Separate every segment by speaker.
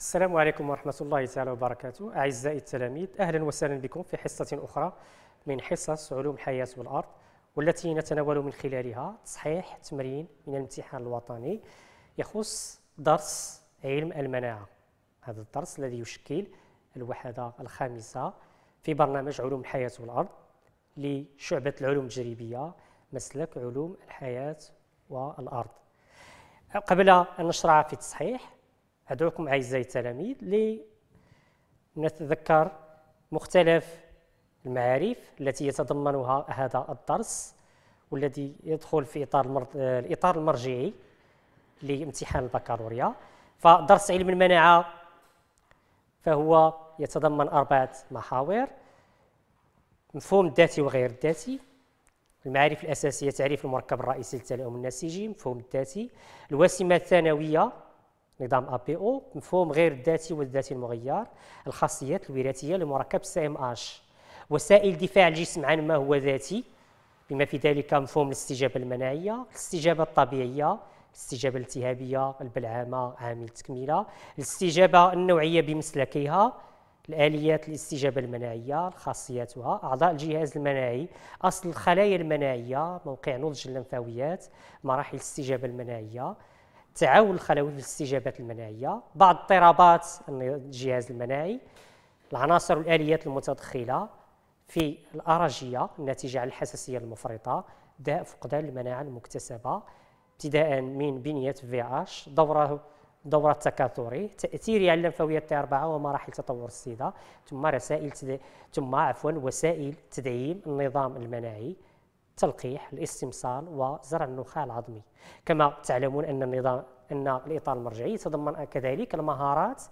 Speaker 1: السلام عليكم ورحمة الله تعالى وبركاته أعزائي التلاميذ أهلا وسهلا بكم في حصة أخرى من حصص علوم الحياة والأرض والتي نتناول من خلالها تصحيح تمرين من الامتحان الوطني يخص درس علم المناعة هذا الدرس الذي يشكل الوحدة الخامسة في برنامج علوم الحياة والأرض لشعبة العلوم التجريبية مسلك علوم الحياة والأرض قبل أن نشرع في التصحيح أدعوكم أعزائي التلاميذ لنتذكر مختلف المعارف التي يتضمنها هذا الدرس والذي يدخل في إطار المر... الإطار المرجعي لامتحان البكالوريا فدرس علم المناعة فهو يتضمن أربعة محاور مفهوم الذاتي وغير الذاتي المعارف الأساسية تعريف المركب الرئيسي للتلاؤم النسيجي مفهوم الذاتي الوسمة الثانوية نظام ا بي او مفهوم غير الذاتي والذاتي المغير الخاصيات الوراثيه لمركب سي ام اش وسائل دفاع الجسم عن ما هو ذاتي بما في ذلك مفهوم الاستجابه المناعيه الاستجابه الطبيعيه الاستجابه الالتهابيه البلعامه عامل التكميله الاستجابه النوعيه بمسلكيها الاليات الاستجابه المناعيه خاصياتها اعضاء الجهاز المناعي اصل الخلايا المناعيه موقع نضج اللمفاويات مراحل الاستجابه المناعيه التعاون الخلوي في الاستجابات المناعيه بعض اضطرابات الجهاز المناعي العناصر والاليات المتدخله في الارجيه الناتجه عن الحساسيه المفرطه داء فقدان المناعه المكتسبه ابتداء من بنيه في اش دوره دوره التكاثري تاثيري على اللمفاويه تي 4 ومراحل تطور السيده ثم رسائل تد... ثم عفوا وسائل تدعيم النظام المناعي التلقيح الاستمصال وزرع النخاع العظمي كما تعلمون أن النظام أن الإطار المرجعي يتضمن كذلك المهارات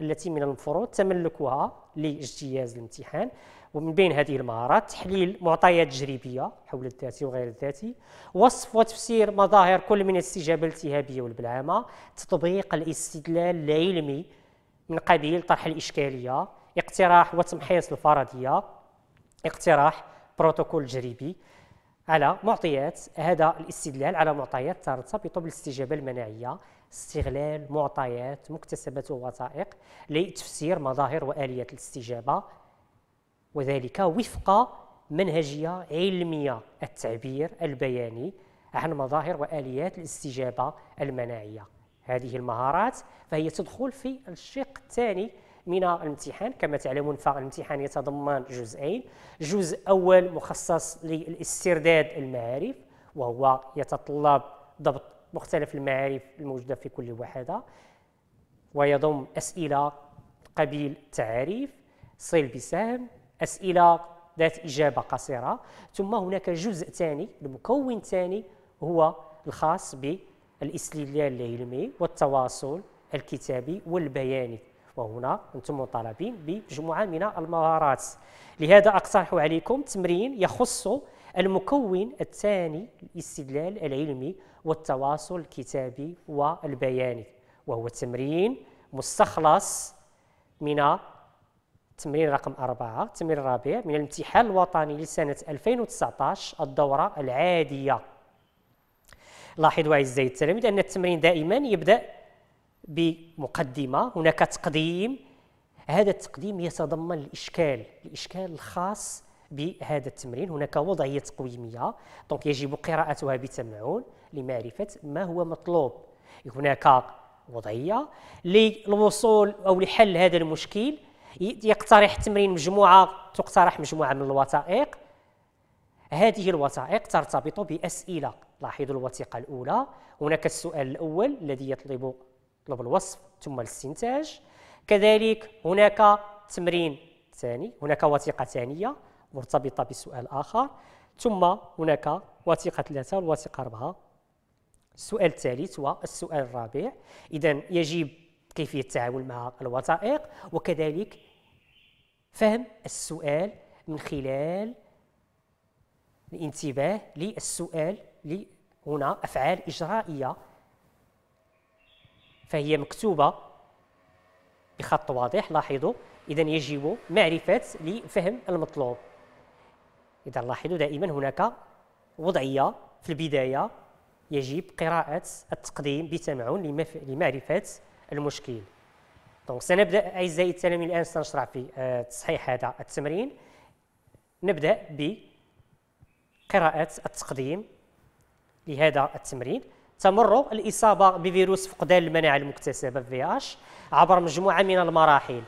Speaker 1: التي من المفروض تملكها لاجتياز الامتحان ومن بين هذه المهارات تحليل معطيات تجريبيه حول الذاتي وغير الذاتي وصف وتفسير مظاهر كل من الاستجابه الالتهابيه والبلعامه تطبيق الاستدلال العلمي من قبيل طرح الاشكاليه اقتراح وتمحيص الفرضيه اقتراح بروتوكول تجريبي على معطيات هذا الاستدلال على معطيات ترتبط بالاستجابة المناعية استغلال معطيات مكتسبة وثائق لتفسير مظاهر واليات الاستجابة وذلك وفق منهجية علمية التعبير البياني عن مظاهر وآليات الاستجابة المناعية هذه المهارات فهي تدخل في الشق الثاني من الامتحان كما تعلمون فالامتحان يتضمن جزئين جزء أول مخصص للاسترداد المعارف وهو يتطلب ضبط مختلف المعارف الموجودة في كل واحدة ويضم أسئلة قبيل تعريف صل بسهم أسئلة ذات إجابة قصيرة ثم هناك جزء ثاني المكون ثاني هو الخاص بالاستدلال العلمي والتواصل الكتابي والبياني وهنا أنتم مطالبين بمجموعة من المهارات لهذا أقترح عليكم تمرين يخص المكون الثاني الاستدلال العلمي والتواصل الكتابي والبياني وهو تمرين مستخلص من تمرين رقم أربعة التمرين الرابع من الامتحان الوطني لسنة 2019 الدورة العادية لاحظوا أعزائي التلاميذ أن التمرين دائما يبدأ بمقدمة هناك تقديم هذا التقديم يتضمن الإشكال الإشكال الخاص بهذا التمرين هناك وضعية تقويمية دونك يجب قراءتها بتمعن لمعرفة ما هو مطلوب هناك وضعية للوصول أو لحل هذا المشكل يقترح التمرين مجموعة تقترح مجموعة من الوثائق هذه الوثائق ترتبط بأسئلة لاحظوا الوثيقة الأولى هناك السؤال الأول الذي يطلب طلب الوصف ثم الاستنتاج كذلك هناك تمرين ثاني هناك وثيقة ثانية مرتبطة بسؤال آخر ثم هناك وثيقة ثلاثة والوثيقة أربعة السؤال الثالث والسؤال الرابع إذا يجب كيفية التعامل مع الوثائق وكذلك فهم السؤال من خلال الانتباه للسؤال هنا أفعال إجرائية فهي مكتوبة بخط واضح لاحظوا إذا يجب معرفة لفهم المطلوب إذا لاحظوا دائما هناك وضعية في البداية يجب قراءة التقديم بتمعن لمعرفة المشكل دونك سنبدأ أعزائي التلاميذ الآن سنشرع في آه، تصحيح هذا التمرين نبدأ بقراءة التقديم لهذا التمرين تمر الإصابة بفيروس فقدان المناعة المكتسبة في اش عبر مجموعة من المراحل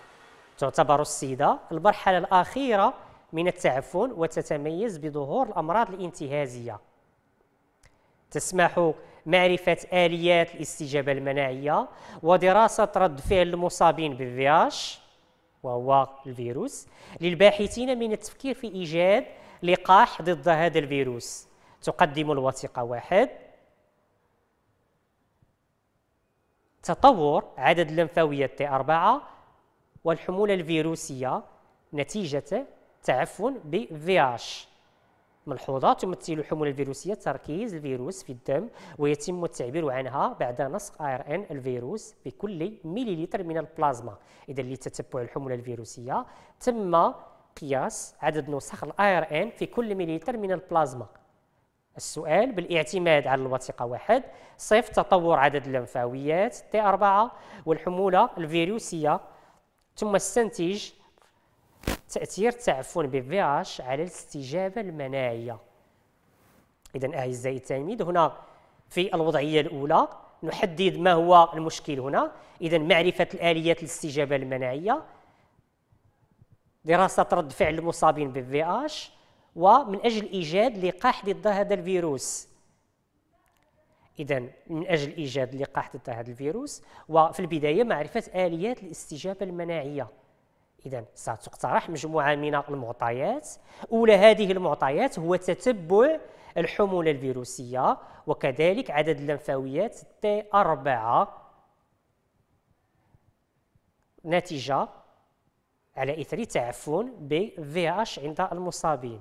Speaker 1: تعتبر السيدة المرحلة الأخيرة من التعفن وتتميز بظهور الأمراض الانتهازية تسمح معرفة آليات الاستجابة المناعية ودراسة رد فعل المصابين اش وهو الفيروس للباحثين من التفكير في إيجاد لقاح ضد هذا الفيروس تقدم الوثيقة واحد تطور عدد اللمفاويات تي 4 والحمولة الفيروسية نتيجة تعفن ب VH ملحوظة تمثل الحمولة الفيروسية تركيز الفيروس في الدم ويتم التعبير عنها بعد نسق ARN الفيروس بكل مليلتر من البلازما إذا لتتبع الحمولة الفيروسية تم قياس عدد نسخ ال ARN في كل مليلتر من البلازما السؤال بالاعتماد على الوثيقة واحد صفر تطور عدد اللمفاويات تي أربعة والحمولة الفيروسية ثم استنتج تأثير التعفن بفي اش على الاستجابة المناعية إذا أعزائي التلاميذ هنا في الوضعية الأولى نحدد ما هو المشكل هنا إذا معرفة الآليات الاستجابة المناعية دراسة رد فعل المصابين بالفي اش ومن اجل ايجاد لقاح ضد هذا الفيروس اذا من اجل ايجاد لقاح ضد هذا الفيروس وفي البدايه معرفه اليات الاستجابه المناعيه اذا ستقترح مجموعه من المعطيات اولى هذه المعطيات هو تتبع الحموله الفيروسيه وكذلك عدد اللمفاويات تي 4 نتيجه على اثر تعفن ب اش عند المصابين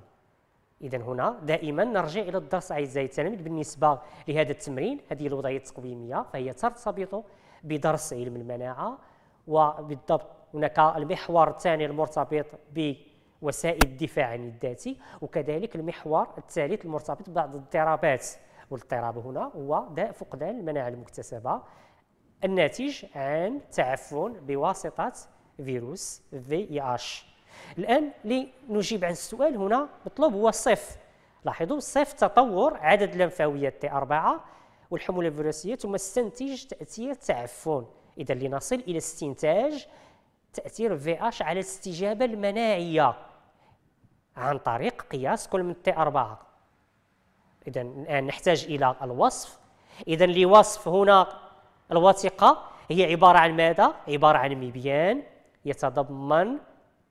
Speaker 1: إذا هنا دائما نرجع إلى الدرس أعزائي التلاميذ بالنسبة لهذا التمرين هذه الوضعية التقويمية فهي ترتبط بدرس علم المناعة وبالضبط هناك المحور الثاني المرتبط بوسائل الدفاع عن الذاتي وكذلك المحور الثالث المرتبط ببعض الاضطرابات والاضطراب هنا هو داء فقدان المناعة المكتسبة الناتج عن تعفن بواسطة فيروس VIH e الآن لنجيب عن السؤال هنا مطلوب هو صفر لاحظوا صف تطور عدد اللمفاويات تي 4 والحمولة الفيروسية ثم استنتج تأثير تعفن إذا لنصل إلى استنتاج تأثير في اش على الاستجابة المناعية عن طريق قياس كل من تي 4 إذا الآن نحتاج إلى الوصف إذا لوصف هنا الوثيقة هي عبارة عن ماذا؟ عبارة عن مبيان يتضمن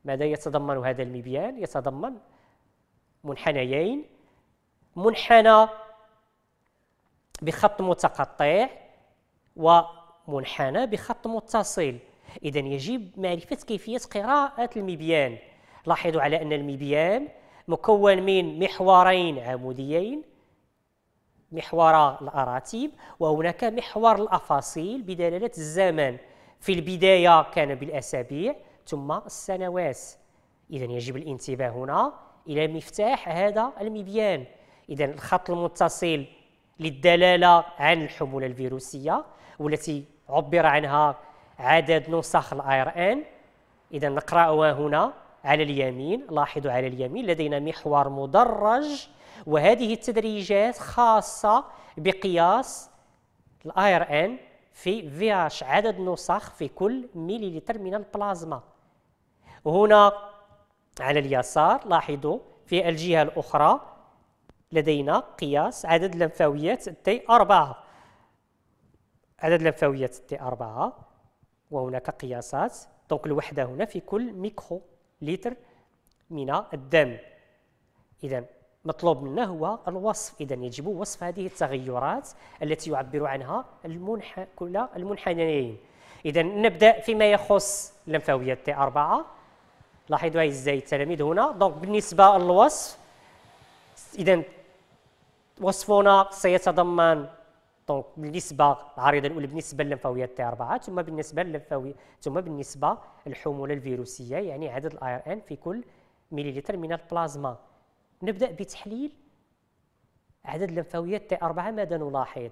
Speaker 1: ماذا يتضمن هذا المبيان؟ يتضمن منحنيين منحنى بخط متقطع ومنحنى بخط متصل إذا يجب معرفة كيفية قراءة المبيان لاحظوا على أن المبيان مكون من محورين عموديين محور الأراتيب وهناك محور الأفاصيل بدلالة الزمن في البداية كان بالأسابيع ثم السنوات إذا يجب الانتباه هنا إلى مفتاح هذا المبيان إذا الخط المتصل للدلالة عن الحمولة الفيروسية والتي عبر عنها عدد نسخ ار ان إذا نقرأها هنا على اليمين لاحظوا على اليمين لدينا محور مدرج وهذه التدريجات خاصة بقياس ار ان في في عدد نسخ في كل مليلتر من البلازما وهنا على اليسار لاحظوا في الجهة الأخرى لدينا قياس عدد لمفاويات التي أربعة عدد لمفاويات التي أربعة وهناك قياسات دونك الوحدة هنا في كل ميكرو لتر من الدم إذا مطلوب منا هو الوصف إذا يجب وصف هذه التغيرات التي يعبر عنها المنح كل المنحنيين إذا نبدأ فيما يخص لمفاويات T4 لاحظوا اعزائي التلاميذ هنا دونك بالنسبه للوصف اذا وصفنا سيتضمن دونك بالنسبه العريضه الاولى بالنسبه لللمفاويه تي 4 ثم بالنسبه للنفاوي ثم بالنسبه للحموله الفيروسيه يعني عدد الاي ار ان في كل مليلتر من البلازما نبدا بتحليل عدد اللمفاويات تي 4 ماذا نلاحظ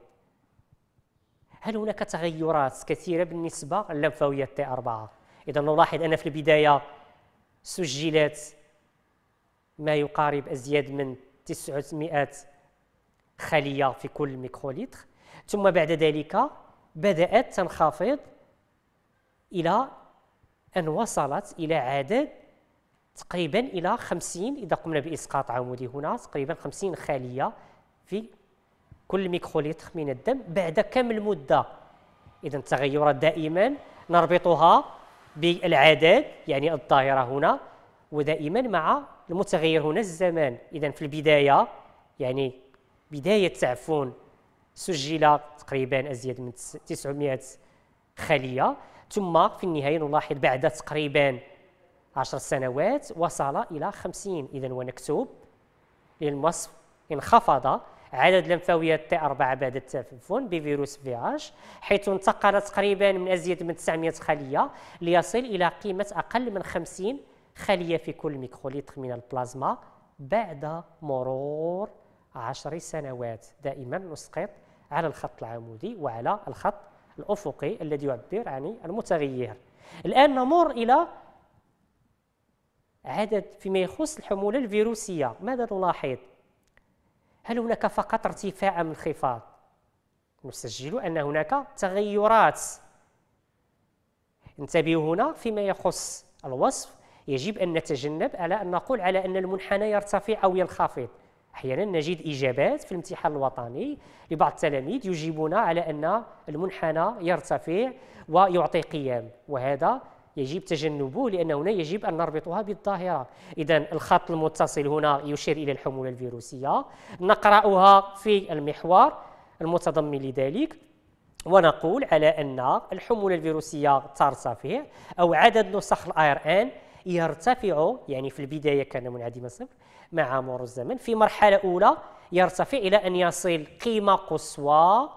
Speaker 1: هل هناك تغيرات كثيره بالنسبه للمفاويات تي 4 اذا نلاحظ ان في البدايه سجلت ما يقارب أزيد من 900 خلية في كل ميكروليتر ثم بعد ذلك بدأت تنخفض إلى أن وصلت إلى عدد تقريبا إلى 50 إذا قمنا بإسقاط عمودي هنا تقريبا 50 خلية في كل ميكروليتر من الدم بعد كم المدة إذا التغيرات دائما نربطها بالعدد يعني الظاهرة هنا ودائما مع المتغير هنا الزمان إذا في البداية يعني بداية تعفن سجل تقريبا أزيد من 900 خلية ثم في النهاية نلاحظ بعد تقريبا 10 سنوات وصل إلى 50 إذا ونكتب للمصف انخفض عدد لمفاويات تي 4 بعد التفنفن بفيروس في اتش حيث انتقل تقريبا من ازيد من 900 خليه ليصل الى قيمه اقل من 50 خليه في كل ميكروليتر من البلازما بعد مرور 10 سنوات دائما نسقط على الخط العمودي وعلى الخط الافقي الذي يعبر عن المتغير الان نمر الى عدد فيما يخص الحموله الفيروسيه ماذا نلاحظ هل هناك فقط ارتفاع ام انخفاض نسجل ان هناك تغيرات انتبهوا هنا فيما يخص الوصف يجب ان نتجنب على ان نقول على ان المنحنى يرتفع او ينخفض احيانا نجد اجابات في الامتحان الوطني لبعض التلاميذ يجيبون على ان المنحنى يرتفع ويعطي قيام وهذا يجب تجنبه لأن هنا يجب أن نربطها بالظاهرة إذا الخط المتصل هنا يشير إلى الحمولة الفيروسية نقرأها في المحور المتضمن لذلك ونقول على أن الحمولة الفيروسية ترتفع أو عدد نسخ الآير آن يرتفع يعني في البداية كان منعدم الصفر مع مرور الزمن في مرحلة أولى يرتفع إلى أن يصل قيمة قصوى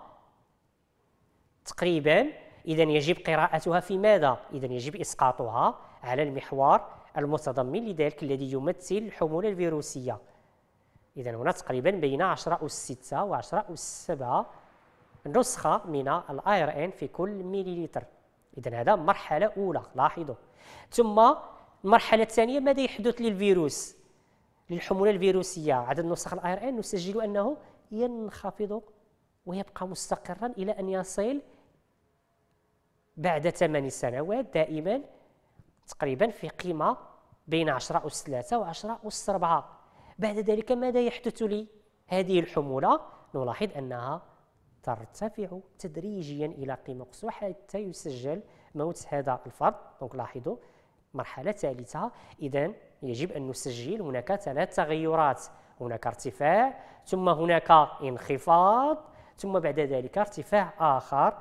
Speaker 1: تقريبا إذا يجب قراءتها في ماذا؟ إذا يجب إسقاطها على المحور المتضمن لذلك الذي يمثل الحمولة الفيروسية إذا هنا تقريبا بين 10 أس 6 و 10 أس 7 نسخة من الاير ان في كل مليلتر إذا هذا مرحلة أولى لاحظوا ثم المرحلة الثانية ماذا يحدث للفيروس للحمولة الفيروسية عدد نسخ الاير ان نسجل أنه ينخفض ويبقى مستقرا إلى أن يصل بعد ثمان سنوات دائما تقريبا في قيمة بين 10 أس 3 و 10 أس 4 بعد ذلك ماذا يحدث لي؟ هذه الحمولة نلاحظ أنها ترتفع تدريجيا إلى قيمة قصوى حتى يسجل موت هذا الفرد دونك لاحظوا مرحلة ثالثة إذا يجب أن نسجل هناك ثلاث تغيرات هناك ارتفاع ثم هناك انخفاض ثم بعد ذلك ارتفاع آخر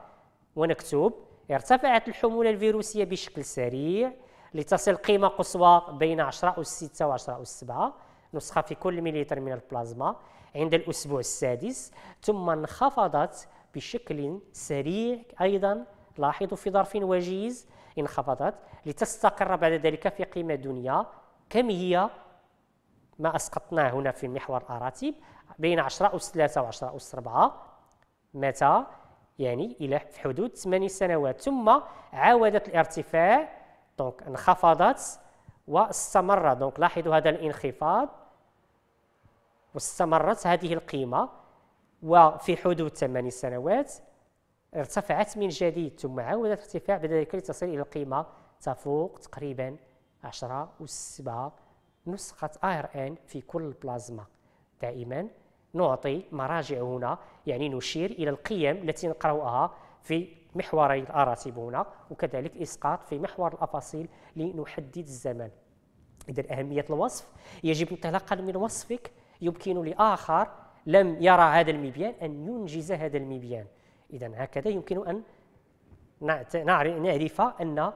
Speaker 1: ونكتب ارتفعت الحمولة الفيروسية بشكل سريع لتصل قيمة قصوى بين 10 أو 6 و 10 أو 7 نسخة في كل مليلتر من البلازما عند الأسبوع السادس ثم انخفضت بشكل سريع أيضا لاحظوا في ظرف وجيز انخفضت لتستقر بعد ذلك في قيمة دنيا كم هي ما أسقطناه هنا في محور الأراتيب بين 10 أس 3 و 10 أس 4 متى يعني إلى في حدود 8 سنوات ثم عاودت الارتفاع دونك انخفضت واستمر دونك لاحظوا هذا الانخفاض واستمرت هذه القيمة وفي حدود 8 سنوات ارتفعت من جديد ثم عاودت ارتفاع بذلك لتصل إلى القيمة تفوق تقريبا 10 و7 نسخة آر إن في كل بلازما دائما نعطي مراجع هنا يعني نشير إلى القيم التي نقرأها في محوري الأراتب هنا وكذلك إسقاط في محور الأفاصيل لنحدد الزمن إذا أهمية الوصف يجب انطلاقا من وصفك يمكن لآخر لم يرى هذا المبيان أن ينجز هذا المبيان إذا هكذا يمكن أن نعرف أن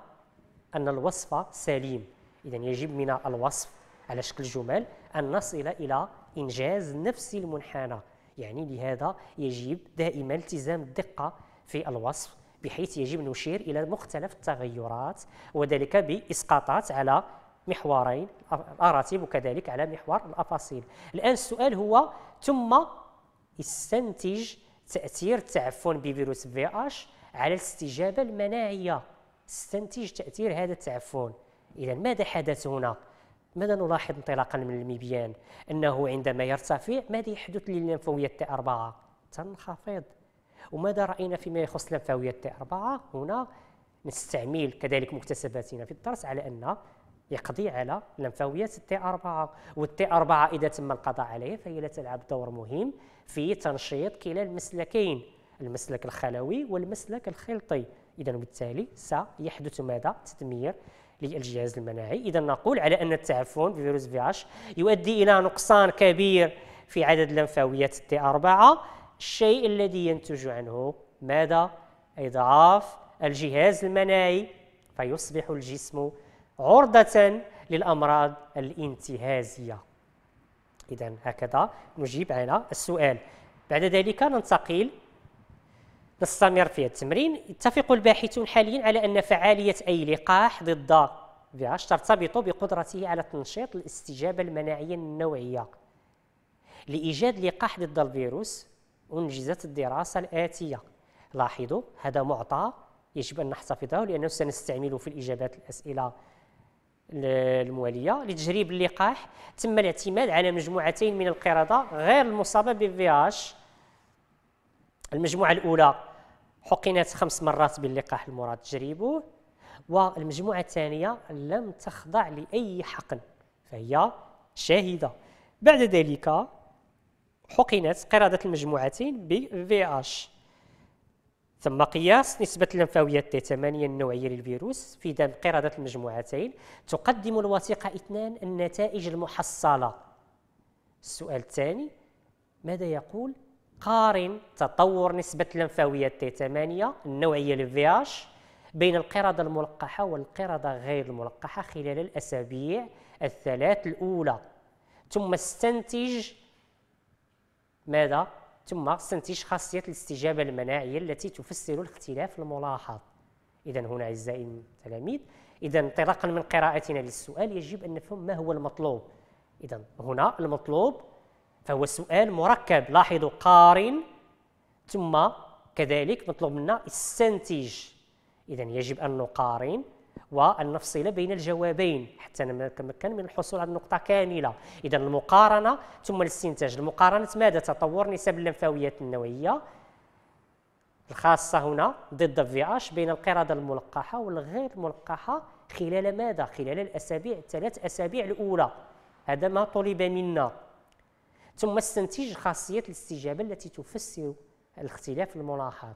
Speaker 1: أن الوصف سليم إذا يجب من الوصف على شكل جمل أن نصل إلى إنجاز نفس المنحنى يعني لهذا يجب دائما التزام الدقة في الوصف بحيث يجب نشير إلى مختلف التغيرات وذلك بإسقاطات على محورين الاراتيب وكذلك على محور الأفاصيل الآن السؤال هو ثم استنتج تأثير التعفن بفيروس في اش على الاستجابة المناعية استنتج تأثير هذا التعفن إذا ماذا حدث هنا؟ ماذا نلاحظ انطلاقا من المبيان انه عندما يرتفع ماذا يحدث للنفويه تي 4 تنخفض وماذا راينا فيما يخص اللمفاويه تي 4 هنا نستعمل كذلك مكتسباتنا في الدرس على ان يقضي على لمفاويه تي 4 والتي 4 اذا تم القضاء عليه فهي لا تلعب دور مهم في تنشيط كلا المسلكين المسلك الخلوي والمسلك الخلطي اذا وبالتالي سيحدث ماذا تدمير للجهاز المناعي إذا نقول على أن التعفن بفيروس في 10 يؤدي إلى نقصان كبير في عدد لمفاويات تي 4 الشيء الذي ينتج عنه ماذا؟ إضعاف الجهاز المناعي فيصبح الجسم عرضة للأمراض الانتهازية إذا هكذا نجيب على السؤال بعد ذلك ننتقل نستمر في التمرين يتفق الباحثون حاليا على أن فعالية أي لقاح ضد فيروس ترتبط بقدرته على تنشيط الاستجابة المناعية النوعية لإيجاد لقاح ضد الفيروس أنجزت الدراسة الآتية لاحظوا هذا معطى يجب أن نحتفظه لأنه سنستعمله في الإجابات الأسئلة الموالية لتجريب اللقاح تم الاعتماد على مجموعتين من القردة غير المصابة بالفيتش المجموعة الأولى حقنت خمس مرات باللقاح المراد تجريبه والمجموعة الثانية لم تخضع لأي حقن فهي شاهدة بعد ذلك حقنت قرادة المجموعتين ب VH ثم قياس نسبة اللمفاويات تي 8 النوعية للفيروس في دم قرادة المجموعتين تقدم الوثيقة 2 النتائج المحصلة السؤال الثاني ماذا يقول قارن تطور نسبة اللمفاوية تي 8 النوعية الفي اش بين القردة الملقحة والقردة غير الملقحة خلال الأسابيع الثلاث الأولى ثم استنتج ماذا؟ ثم استنتج خاصية الاستجابة المناعية التي تفسر الاختلاف الملاحظ إذا هنا أعزائي التلاميذ إذا انطلاقا من قراءتنا للسؤال يجب أن نفهم ما هو المطلوب إذا هنا المطلوب فهو سؤال مركب لاحظوا قارن ثم كذلك مطلوب منا استنتج اذا يجب ان نقارن وأن نفصل بين الجوابين حتى نتمكن من الحصول على النقطة كاملة إذا المقارنة ثم الاستنتاج المقارنة ماذا تطور نسب اللمفاويات النووية الخاصة هنا ضد في اش بين القردة الملقحة والغير ملقحة خلال ماذا؟ خلال الأسابيع الثلاث أسابيع الأولى هذا ما طلب منا ثم استنتج خاصية الاستجابة التي تفسر الاختلاف الملاحظ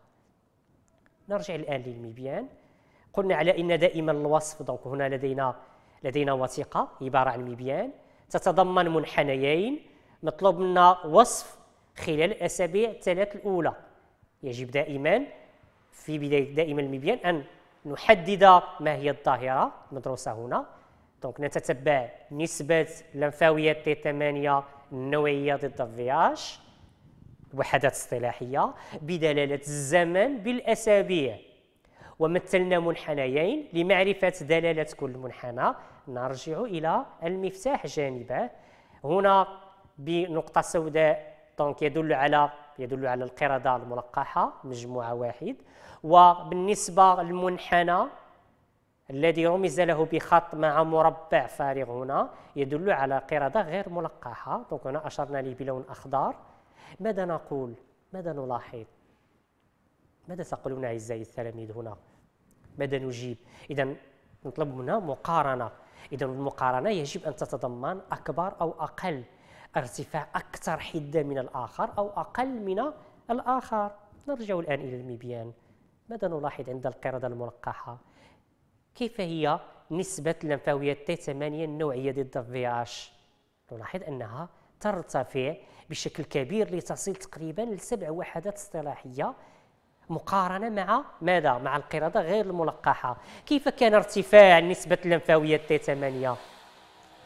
Speaker 1: نرجع الآن للميبيان قلنا على إن دائما الوصف دونك هنا لدينا لدينا وثيقة عبارة عن ميبيان تتضمن منحنيين مطلوب منا وصف خلال الأسابيع الثلاث الأولى يجب دائما في بداية دائما الميبيان أن نحدد ما هي الظاهرة المدروسة هنا دونك نتتبع نسبة لنفاوية 8 النوعية ضد الفياج وحدات اصطلاحية بدلالة الزمن بالأسابيع ومثلنا منحنيين لمعرفة دلالة كل منحنى نرجع إلى المفتاح جانبه هنا بنقطة سوداء دونك يدل على يدل على القردة الملقحة مجموعة واحد وبالنسبة للمنحنى الذي رمز له بخط مع مربع فارغ هنا يدل على قردة غير ملقحة دونك هنا أشرنا لي بلون أخضر ماذا نقول؟ ماذا نلاحظ؟ ماذا تقولون أعزائي التلاميذ هنا؟ ماذا نجيب؟ إذا نطلب منا مقارنة إذا المقارنة يجب أن تتضمن أكبر أو أقل ارتفاع أكثر حدة من الآخر أو أقل من الآخر نرجع الآن إلى المبيان ماذا نلاحظ عند القردة الملقحة؟ كيف هي نسبة اللمفاوية تي 8 النوعية ضد في اش؟ نلاحظ أنها ترتفع بشكل كبير لتصل تقريبا لسبع وحدات اصطلاحية مقارنة مع ماذا؟ مع القردة غير الملقحة كيف كان ارتفاع نسبة اللمفاوية تي 8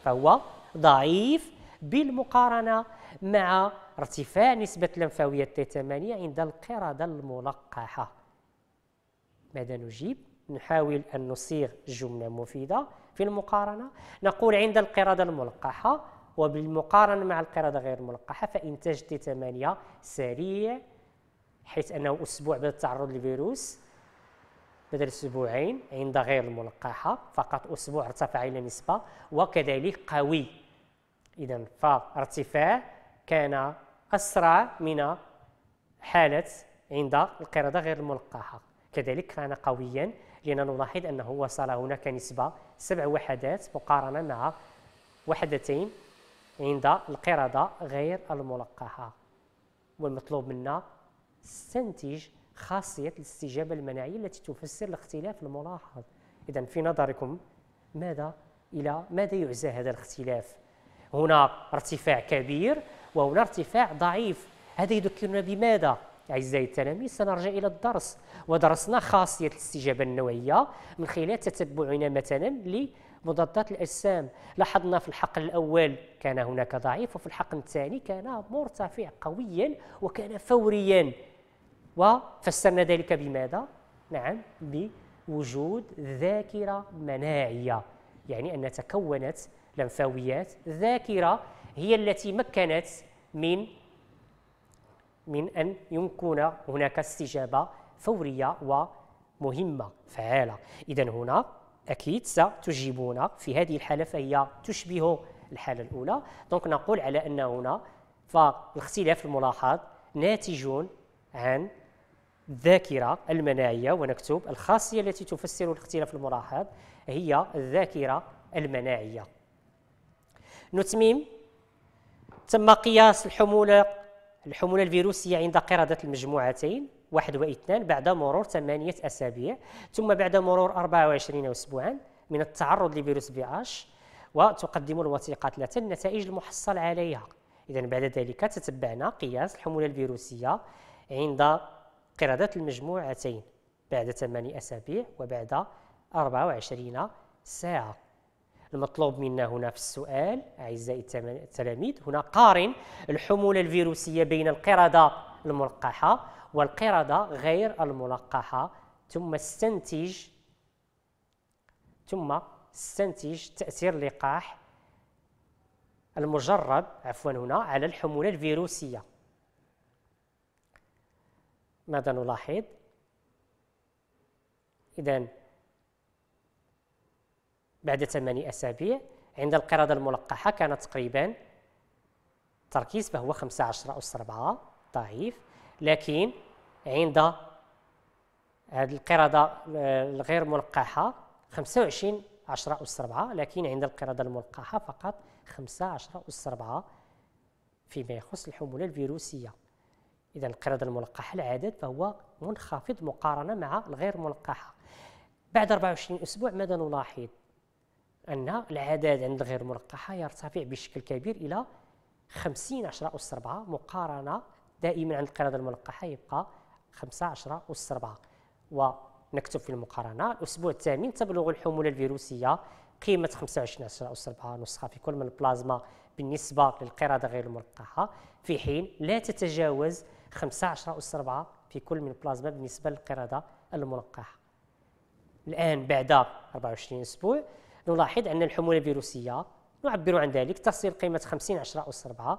Speaker 1: فهو ضعيف بالمقارنة مع ارتفاع نسبة اللمفاوية تي 8 عند القردة الملقحة ماذا نجيب؟ نحاول أن نصيغ جملة مفيدة في المقارنة نقول عند القردة الملقحة وبالمقارنة مع القردة غير الملقحة فإنتاج تي 8 سريع حيث أنه أسبوع بعد التعرض للفيروس بدل أسبوعين عند غير الملقحة فقط أسبوع ارتفع إلى نسبة وكذلك قوي إذا فارتفاع كان أسرع من حالة عند القردة غير الملقحة كذلك كان قويا لان نلاحظ أنه وصل هناك نسبة سبع وحدات مقارنة مع وحدتين عند القردة غير الملقحة والمطلوب منا استنتج خاصية الاستجابة المناعية التي تفسر الاختلاف الملاحظ إذا في نظركم ماذا إلى ماذا يعزى هذا الاختلاف هنا ارتفاع كبير وهنا ارتفاع ضعيف هذا يذكرنا بماذا أعزائي التلاميذ سنرجع إلى الدرس ودرسنا خاصية الاستجابة النوعية من خلال تتبعنا مثلا لمضادات الأجسام لاحظنا في الحقل الأول كان هناك ضعيف وفي الحقل الثاني كان مرتفع قويا وكان فوريا وفسرنا ذلك بماذا؟ نعم بوجود ذاكرة مناعية يعني أن تكونت لمفاويات ذاكرة هي التي مكنت من من أن يمكن هناك استجابة فورية ومهمة فعالة إذا هنا أكيد ستجيبون في هذه الحالة فهي تشبه الحالة الأولى دونك نقول على أن هنا فالاختلاف الملاحظ ناتج عن الذاكرة المناعية ونكتب الخاصية التي تفسر الاختلاف الملاحظ هي الذاكرة المناعية نتميم تم قياس الحمولة الحمولة الفيروسية عند قردة المجموعتين واحد واثنان بعد مرور ثمانية أسابيع ثم بعد مرور 24 أسبوعا من التعرض لفيروس بي اش وتقدم الوثيقة ثلاثة النتائج المحصل عليها إذا بعد ذلك تتبعنا قياس الحمولة الفيروسية عند قردة المجموعتين بعد 8 أسابيع وبعد 24 ساعة المطلوب منا هنا في السؤال أعزائي التلاميذ هنا قارن الحمولة الفيروسية بين القردة الملقحة والقردة غير الملقحة ثم استنتج ثم استنتج تأثير اللقاح المجرب عفوا هنا على الحمولة الفيروسية ماذا نلاحظ؟ إذا بعد ثماني أسابيع عند القردة الملقحة كان تقريبا تركيز فهو 15 أس 4 ضعيف لكن عند هذه القردة آه، الغير ملقحة 25 10 أس 4 لكن عند القردة الملقحة فقط 15 أس 4 فيما يخص الحمولة الفيروسية إذا القردة الملقحة العدد فهو منخفض مقارنة مع الغير ملقحة بعد 24 أسبوع ماذا نلاحظ؟ أن العدد عند الغير ملقحة يرتفع بشكل كبير إلى 50 10 أس 4 مقارنة دائما عند القردة الملقحة يبقى 5 10 أس 4 ونكتب في المقارنة الأسبوع الثامن تبلغ الحمولة الفيروسية قيمة 25 10 أس 4 نسخة في كل من البلازما بالنسبة للقردة غير الملقحة في حين لا تتجاوز 5 10 أس 4 في كل من البلازما بالنسبة للقردة الملقحة الآن بعد 24 أسبوع نلاحظ أن الحمولة الفيروسية نعبر عن ذلك تصل قيمة 50 10 أس 4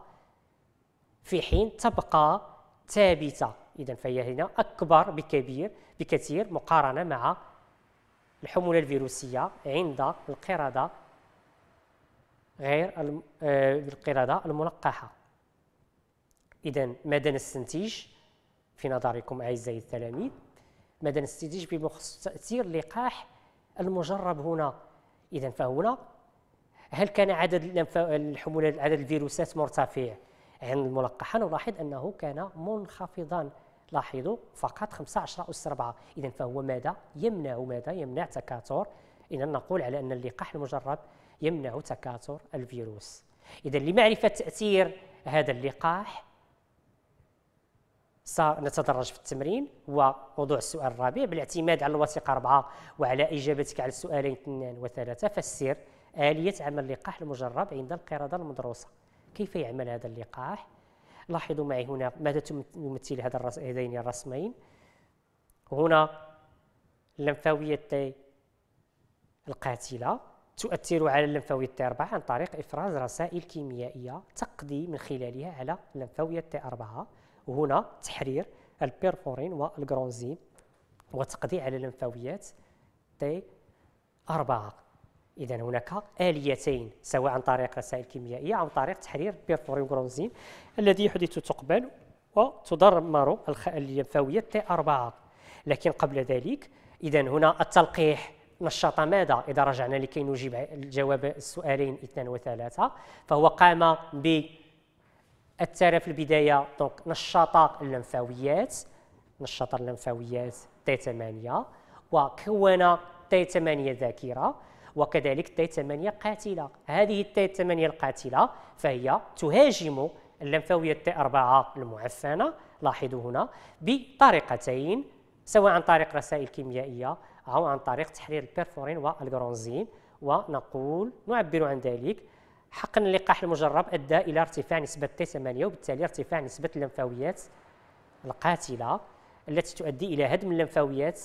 Speaker 1: في حين تبقى ثابتة إذا فهي هنا أكبر بكبير بكثير مقارنة مع الحمولة الفيروسية عند القردة غير آه، القردة الملقحة إذا ماذا نستنتج في نظركم أعزائي التلاميذ ماذا نستنتج بخصوص تأثير اللقاح المجرب هنا اذا فهنا هل كان عدد الحمولات عدد الفيروسات مرتفع عند الملقحه نلاحظ انه كان منخفضا لاحظوا فقط 15 أس 4 إذا فهو ماذا؟ يمنع ماذا؟ يمنع تكاثر إذا نقول على أن اللقاح المجرب يمنع تكاثر الفيروس إذا لمعرفة تأثير هذا اللقاح سنتدرج في التمرين ووضوع السؤال الرابع بالاعتماد على الوثيقة اربعه وعلى إجابتك على السؤالين اثنان وثلاثة فسر آلية عمل لقاح المجرب عند القردة المدروسة كيف يعمل هذا اللقاح؟ لاحظوا معي هنا ماذا يمثل هذا الرس... هذين الرسمين هنا اللمفاوية القاتلة تؤثر على اللمفاوية تي أربعة عن طريق إفراز رسائل كيميائية تقضي من خلالها على اللمفاوية تي أربعة وهنا تحرير البيرفورين والجرونزيم وتقضي على اللمفاويات تي أربعة إذا هناك آليتين سواء عن طريق رسائل كيميائية أو عن طريق تحرير بيرفورين جرونزيم الذي يحدث تقبل وتدمر الليمفاويات تي أربعة لكن قبل ذلك إذا هنا التلقيح نشط ماذا؟ إذا رجعنا لكي نجيب الجواب السؤالين اثنان وثلاثة فهو قام ب اثر في البدايه دونك نشط اللمفاويات نشط اللمفاويات تي 8 وكون تي 8 ذاكره وكذلك تي 8 قاتله هذه التي 8 القاتله فهي تهاجم اللمفاويه تي 4 المعفنه لاحظوا هنا بطريقتين سواء عن طريق رسائل كيميائيه او عن طريق تحرير البرفورين والجرونزين ونقول نعبر عن ذلك حقن اللقاح المجرب أدى إلى ارتفاع نسبه تي T8 وبالتالي ارتفاع نسبة اللمفاويات القاتلة التي تؤدي إلى هدم اللمفاويات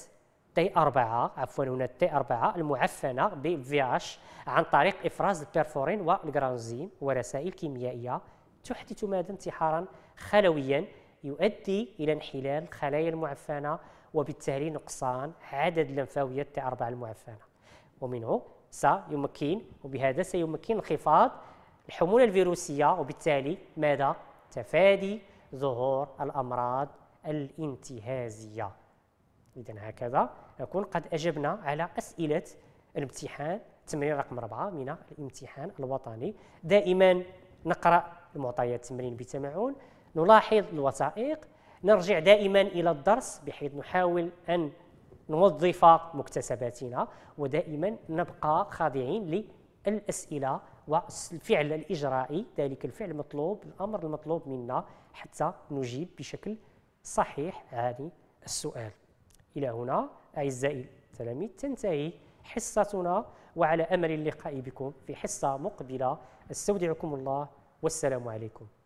Speaker 1: تي 4 عفوا هنا تي 4 المعفنه ب اش عن طريق افراز البرفورين والجرانزين ورسائل كيميائيه تحدث ماذا انتحارا خلويا يؤدي الى انحلال الخلايا المعفنه وبالتالي نقصان عدد اللمفاويات تي 4 المعفنه ومنه سيمكن وبهذا سيمكن انخفاض الحمولة الفيروسية وبالتالي ماذا؟ تفادي ظهور الأمراض الانتهازية إذا هكذا نكون قد أجبنا على أسئلة الامتحان التمرين رقم 4 من الامتحان الوطني دائما نقرأ المعطيات التمرين بتمعن نلاحظ الوثائق نرجع دائما إلى الدرس بحيث نحاول أن نوظف مكتسباتنا ودائما نبقى خاضعين للأسئلة والفعل الإجرائي ذلك الفعل المطلوب الأمر المطلوب منا حتى نجيب بشكل صحيح عن السؤال إلى هنا أعزائي التلاميذ تنتهي حصتنا وعلى أمل اللقاء بكم في حصة مقبلة استودعكم الله والسلام عليكم